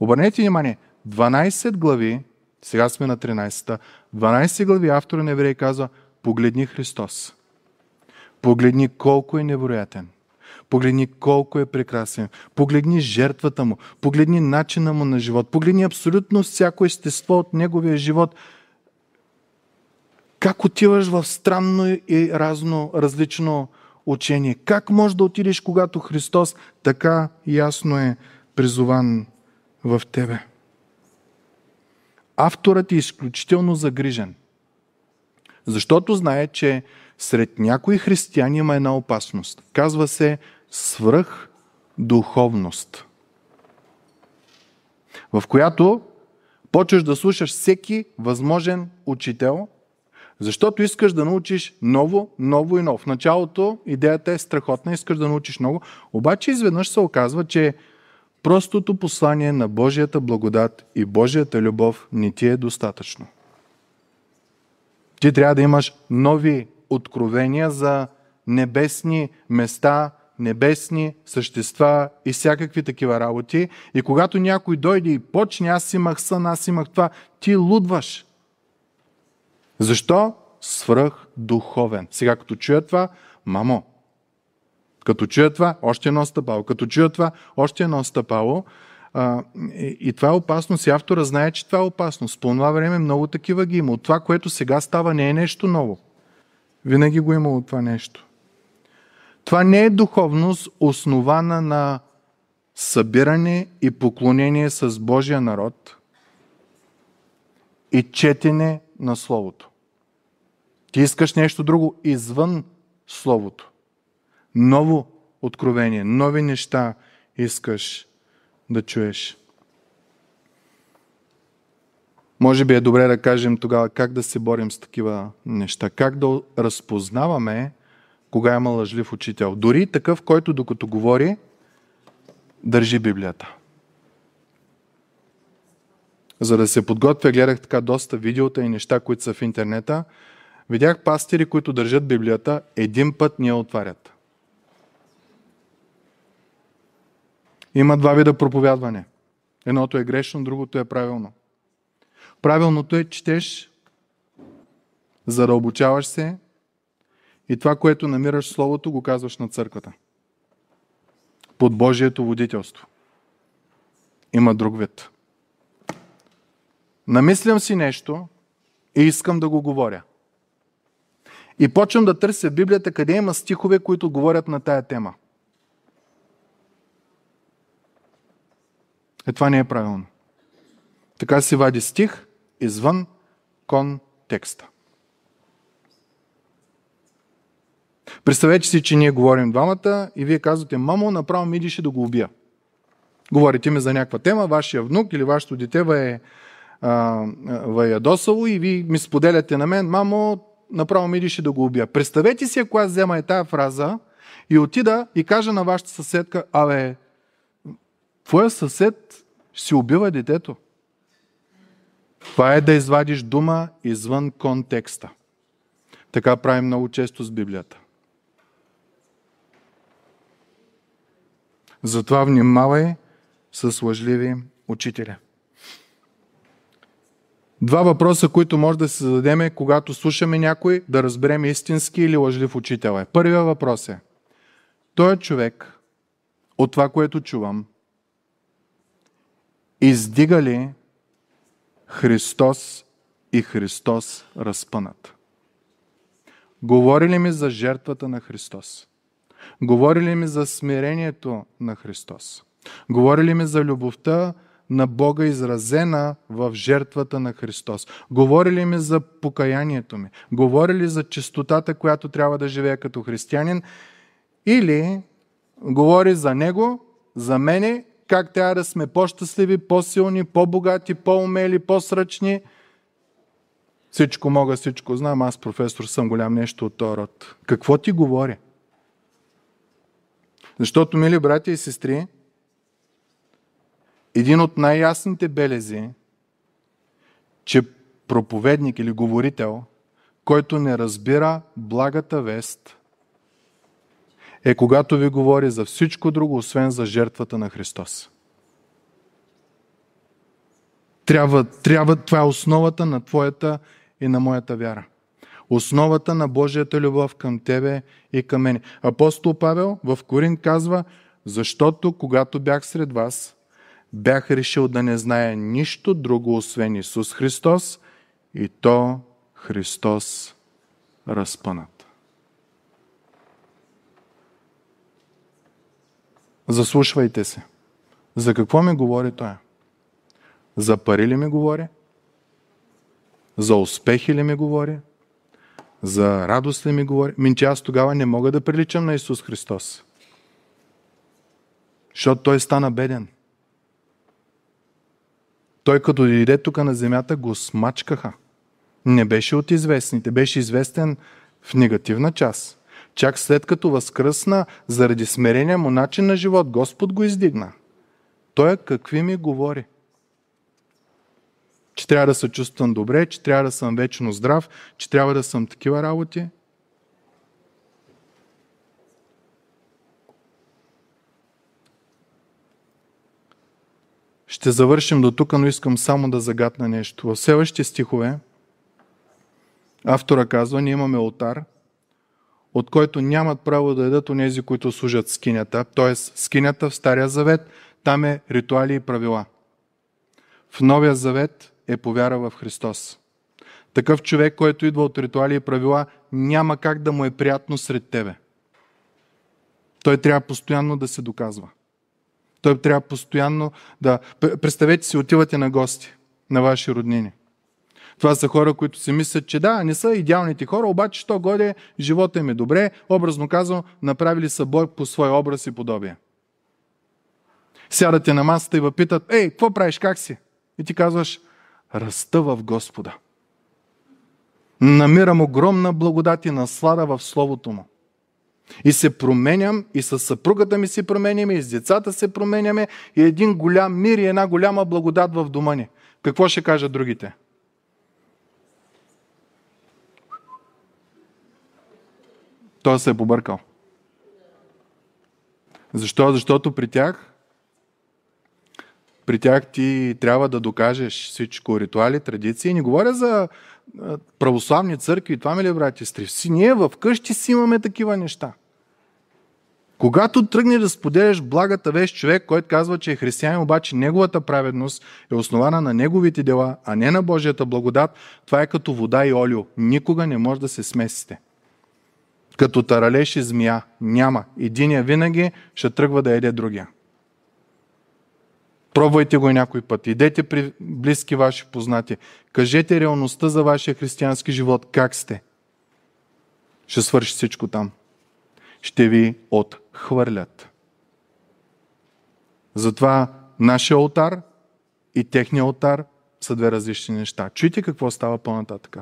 [SPEAKER 1] Обърнете внимание, 12 глави, сега сме на 13-та, 12 глави автора на Еврей казва, погледни Христос. Погледни колко е невероятен. Погледни колко е прекрасен. Погледни жертвата му. Погледни начина му на живот. Погледни абсолютно всяко естество от неговия живот. Как отиваш в странно и разно различно учение? Как можеш да отидеш, когато Христос така ясно е призован в тебе? Авторът е изключително загрижен. Защото знае, че сред някои християни има една опасност. Казва се – свръх духовност, в която почваш да слушаш всеки възможен учител, защото искаш да научиш ново, ново и ново. В началото идеята е страхотна, искаш да научиш много, обаче изведнъж се оказва, че простото послание на Божията благодат и Божията любов не ти е достатъчно. Ти трябва да имаш нови откровения за небесни места, небесни същества и всякакви такива работи. И когато някой дойде и почне, аз имах сън, аз имах това, ти лудваш. Защо? Свръх духовен. Сега като чуя това, мамо, като чуя това, още едно стъпало. Като чуя това, още едно стъпало. А, и, и това е опасност. И автора знае, че това е опасност. По това време много такива ги има. От това, което сега става, не е нещо ново. Винаги го е имало това нещо. Това не е духовност, основана на събиране и поклонение с Божия народ и четене на Словото. Ти искаш нещо друго извън Словото. Ново откровение, нови неща искаш да чуеш. Може би е добре да кажем тогава как да се борим с такива неща, как да разпознаваме кога има лъжлив учител. Дори такъв, който докато говори, държи Библията. За да се подготвя, гледах така доста видеота и неща, които са в интернета. Видях пастири, които държат Библията, един път не я отварят. Има два вида проповядване. Едното е грешно, другото е правилно. Правилното е, четеш, за да обучаваш се, и това, което намираш в Словото, го казваш на църквата. Под Божието водителство. Има друг вид. Намислям си нещо и искам да го говоря. И почвам да търся Библията, къде има стихове, които говорят на тая тема. Е, това не е правилно. Така си вади стих извън контекста. Представете си, че ние говорим двамата и вие казвате, мамо, направо ми идише да го убия. Говорите ми за някаква тема, вашия внук или вашето дете е, а, е ядосало и вие ми споделяте на мен, мамо, направо ми идише да го убия. Представете си, ако аз взема и тая фраза и отида и кажа на вашата съседка, абе, твоя съсед си убива детето. Това е да извадиш дума извън контекста. Така правим много често с Библията. Затова внимавай с лъжливи учителя. Два въпроса, които може да се зададем, когато слушаме някой, да разберем истински или лъжлив учител е. Първият въпрос е, той е човек, от това, което чувам, издига ли Христос и Христос разпънат? Говори ли ми за жертвата на Христос? Говорили ми за смирението на Христос. Говорили ми за любовта на Бога, изразена в жертвата на Христос. Говорили ми за покаянието ми. Говорили за чистотата, която трябва да живея като християнин. Или говори за Него, за мене, как трябва да сме по-щастливи, по-силни, по-богати, по-умели, по-сръчни. Всичко мога, всичко знам. Аз, професор, съм голям нещо от този род. Какво ти говоря? Защото, мили братя и сестри, един от най-ясните белези, че проповедник или говорител, който не разбира благата вест, е когато ви говори за всичко друго, освен за жертвата на Христос. Трябва, трябва, това е основата на твоята и на моята вяра. Основата на Божията любов към тебе и към мене. Апостол Павел в Корин казва, защото когато бях сред вас, бях решил да не зная нищо друго, освен Исус Христос и то Христос разпънат. Заслушвайте се. За какво ми говори той? За пари ли ми говори? За успехи ли ми говори? за радост ли ми говори? Мин, че аз тогава не мога да приличам на Исус Христос. Защото Той стана беден. Той като дойде тук на земята, го смачкаха. Не беше от известните, беше известен в негативна част. Чак след като възкръсна, заради смирения му начин на живот, Господ го издигна. Той какви ми говори? че трябва да се чувствам добре, че трябва да съм вечно здрав, че трябва да съм такива работи. Ще завършим до тук, но искам само да загадна нещо. В следващите стихове автора казва, ние имаме отар, от който нямат право да едат онези, които служат скинята. Т.е. скинята в Стария Завет, там е ритуали и правила. В Новия Завет – е повяра в Христос. Такъв човек, който идва от ритуали и правила, няма как да му е приятно сред тебе. Той трябва постоянно да се доказва. Той трябва постоянно да... Представете си, отивате на гости, на ваши роднини. Това са хора, които си мислят, че да, не са идеалните хора, обаче що годе, живота им е добре, образно казвам, направили са Бог по Своя образ и подобие. Сядате на масата и въпитат, ей, какво правиш, как си? И ти казваш, раста в Господа. Намирам огромна благодат и наслада в Словото Му. И се променям, и с съпругата ми се променяме, и с децата се променяме, и един голям мир и една голяма благодат в дома ни. Какво ще кажат другите? Той се е побъркал. Защо? Защото при тях при тях ти трябва да докажеш всичко ритуали, традиции. Не говоря за православни църкви, това ми ли, брати Стриси, Ние в къщи си имаме такива неща. Когато тръгнеш да споделяш благата вещ човек, който казва, че е християнин, обаче неговата праведност е основана на неговите дела, а не на Божията благодат, това е като вода и олио. Никога не може да се смесите. Като таралеш и змия, няма. Единия винаги ще тръгва да еде другия. Пробвайте го някой път. Идете при близки ваши познати. Кажете реалността за вашия християнски живот. Как сте? Ще свърши всичко там. Ще ви отхвърлят. Затова нашия алтар и техния алтар са две различни неща. Чуйте какво става по-нататък.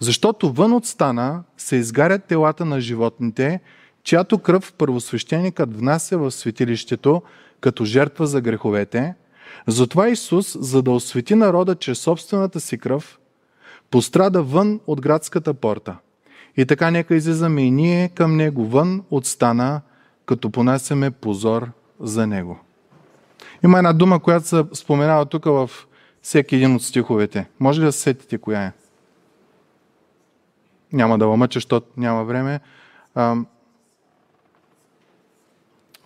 [SPEAKER 1] Защото вън от стана се изгарят телата на животните, чиято кръв първосвещеникът внася в светилището като жертва за греховете – затова Исус, за да освети народа чрез собствената си кръв, пострада вън от градската порта. И така нека излизаме и ние към Него вън от стана, като понасяме позор за Него. Има една дума, която се споменава тук в всеки един от стиховете. Може ли да сетите коя е? Няма да въмъча, защото няма време.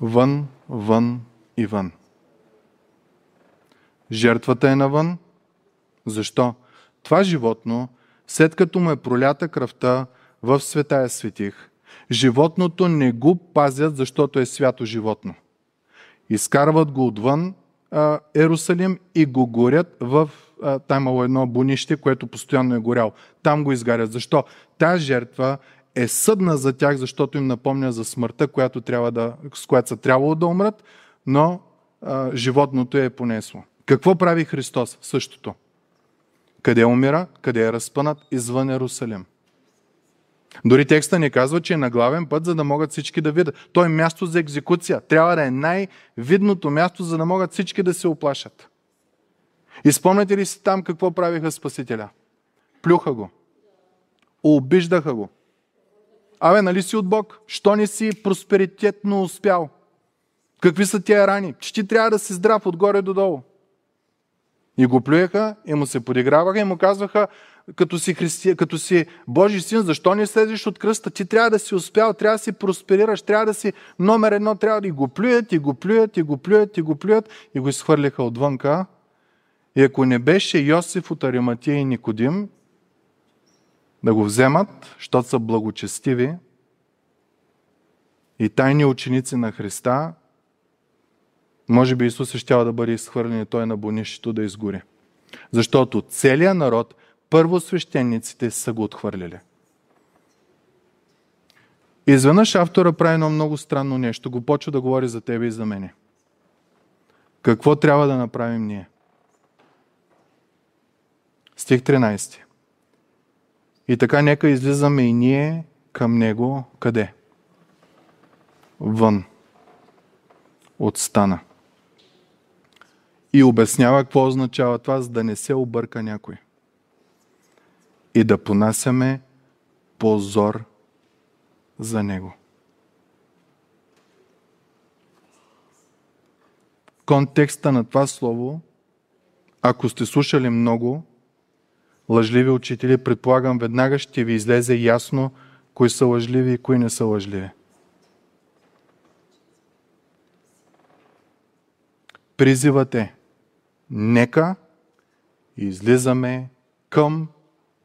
[SPEAKER 1] Вън, вън и вън. Жертвата е навън. Защо? Това животно, след като му е пролята кръвта, в света е светих. Животното не го пазят, защото е свято животно. Изкарват го отвън а, Ерусалим и го горят в а, там имало е едно бунище, което постоянно е горял. Там го изгарят. Защо? Та жертва е съдна за тях, защото им напомня за смъртта, която трябва да, с която са трябвало да умрат, но а, животното е понесло. Какво прави Христос? Същото. Къде умира, къде е разпънат? Извън Ерусалим. Дори текста ни казва, че е на главен път, за да могат всички да видят. Той е място за екзекуция. Трябва да е най-видното място, за да могат всички да се оплашат. И спомняте ли си там какво правиха Спасителя? Плюха го. Обиждаха го. Абе, нали си от Бог? Що не си просперитетно успял? Какви са тия рани? Че ти трябва да си здрав отгоре до долу. И го плюеха, и му се подиграваха, и му казваха, като си, христи... като си Божи син, защо не слезеш от кръста? Ти трябва да си успял, трябва да си просперираш, трябва да си номер едно, трябва да и го плюят, и го плюят, и го плюят, и го плюят, и го изхвърлиха отвънка. И ако не беше Йосиф от Ариматия и Никодим, да го вземат, защото са благочестиви и тайни ученици на Христа, може би Исус ще да бъде изхвърлен и той на бонището да изгори. Защото целият народ, първо свещениците са го отхвърлили. Изведнъж автора прави едно много странно нещо. Го почва да говори за тебе и за мене. Какво трябва да направим ние? Стих 13. И така нека излизаме и ние към Него къде? Вън. Отстана и обяснява какво означава това, за да не се обърка някой. И да понасяме позор за него. Контекста на това слово, ако сте слушали много, лъжливи учители, предполагам, веднага ще ви излезе ясно кои са лъжливи и кои не са лъжливи. Призивате. е – Нека излизаме към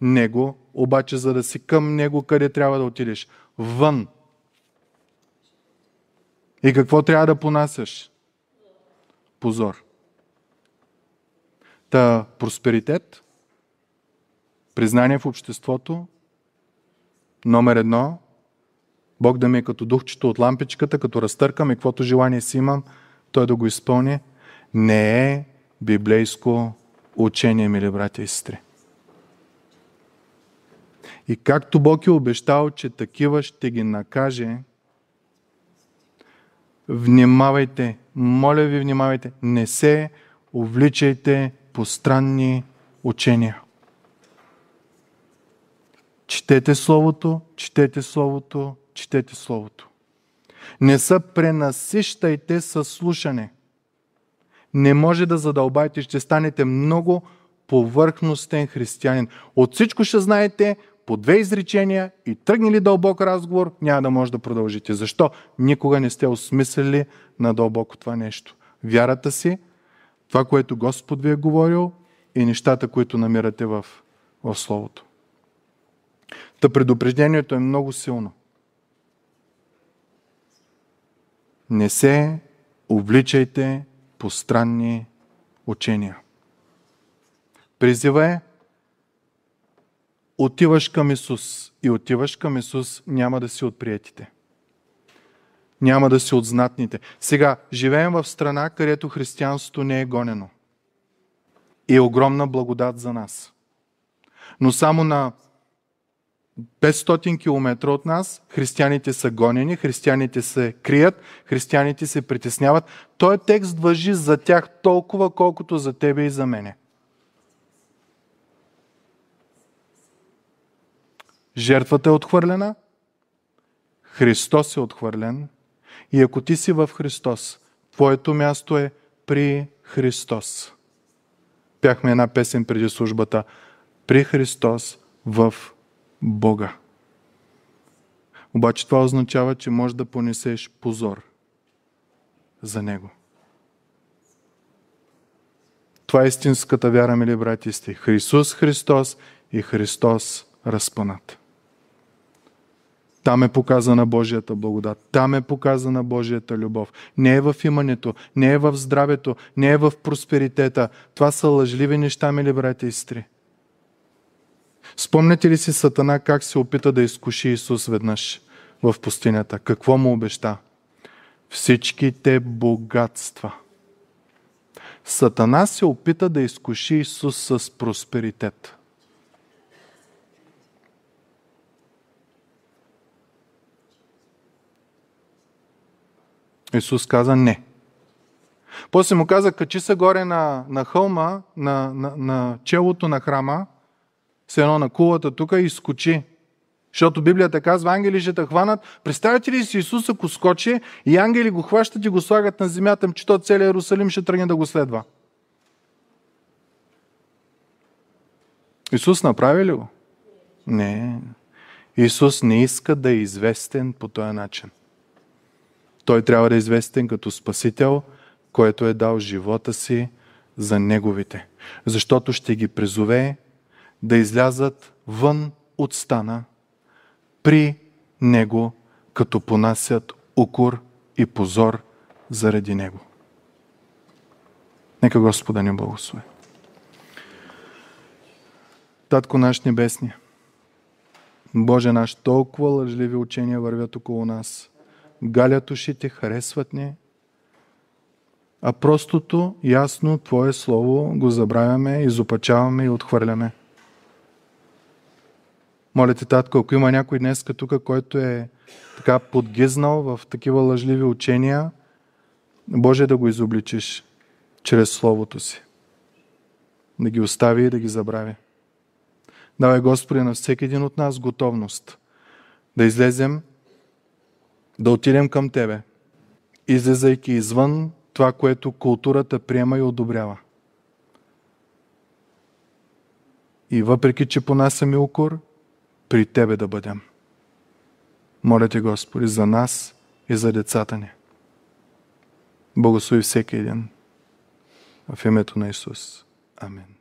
[SPEAKER 1] Него, обаче за да си към Него, къде трябва да отидеш? Вън. И какво трябва да понасяш? Позор. Та просперитет, признание в обществото, номер едно, Бог да ми е като духчето от лампичката, като разтъркам и каквото желание си имам, Той да го изпълни, не е библейско учение, мили братя и сестри. И както Бог е обещал, че такива ще ги накаже, внимавайте, моля ви, внимавайте, не се увличайте по странни учения. Четете Словото, четете Словото, четете Словото. Не се пренасищайте със слушане не може да задълбаете, ще станете много повърхностен християнин. От всичко ще знаете, по две изречения и тръгне ли дълбок разговор, няма да може да продължите. Защо? Никога не сте осмислили на дълбоко това нещо. Вярата си, това, което Господ ви е говорил и нещата, които намирате в, в Словото. Та предупреждението е много силно. Не се увличайте постранни учения. Призива е отиваш към Исус и отиваш към Исус, няма да си от приятите. Няма да си от знатните. Сега, живеем в страна, където християнството не е гонено. И е огромна благодат за нас. Но само на 500 км от нас, християните са гонени, християните се крият, християните се притесняват. Той текст въжи за тях толкова, колкото за тебе и за мене. Жертвата е отхвърлена, Христос е отхвърлен и ако ти си в Христос, твоето място е при Христос. Пяхме една песен преди службата. При Христос в Христос Бога. Обаче това означава, че можеш да понесеш позор за Него. Това е истинската вяра, мили брати сте. Христос Христос и Христос разпънат. Там е показана Божията благодат. Там е показана Божията любов. Не е в имането, не е в здравето, не е в просперитета. Това са лъжливи неща, мили брати и сестри. Спомняте ли си Сатана как се опита да изкуши Исус веднъж в пустинята? Какво му обеща? Всичките богатства. Сатана се опита да изкуши Исус с просперитет. Исус каза не. После му каза, качи се горе на, на хълма, на, на, на челото на храма с едно на кулата тук и скочи. Защото Библията казва, ангели ще те хванат. Представете ли си Исус, ако скочи и ангели го хващат и го слагат на земята, че то целият Иерусалим ще тръгне да го следва. Исус направи ли го? Не. Исус не иска да е известен по този начин. Той трябва да е известен като Спасител, който е дал живота си за Неговите. Защото ще ги призове да излязат вън от стана при него, като понасят укор и позор заради него. Нека Господа ни благослови. Татко наш небесни, Боже наш, толкова лъжливи учения вървят около нас. Галят ушите, харесват ни, а простото, ясно Твое Слово го забравяме, изопачаваме и отхвърляме. Моля те, татко, ако има някой днес тук, който е така подгизнал в такива лъжливи учения, Боже да го изобличиш чрез Словото си. Да ги остави и да ги забрави. Давай, Господи, на всеки един от нас готовност да излезем, да отидем към Тебе, излезайки извън това, което културата приема и одобрява. И въпреки, че понасяме укор, при Тебе да бъдем. Моля Те, Господи, за нас и за децата ни. Благослови всеки един. В името на Исус. Амин.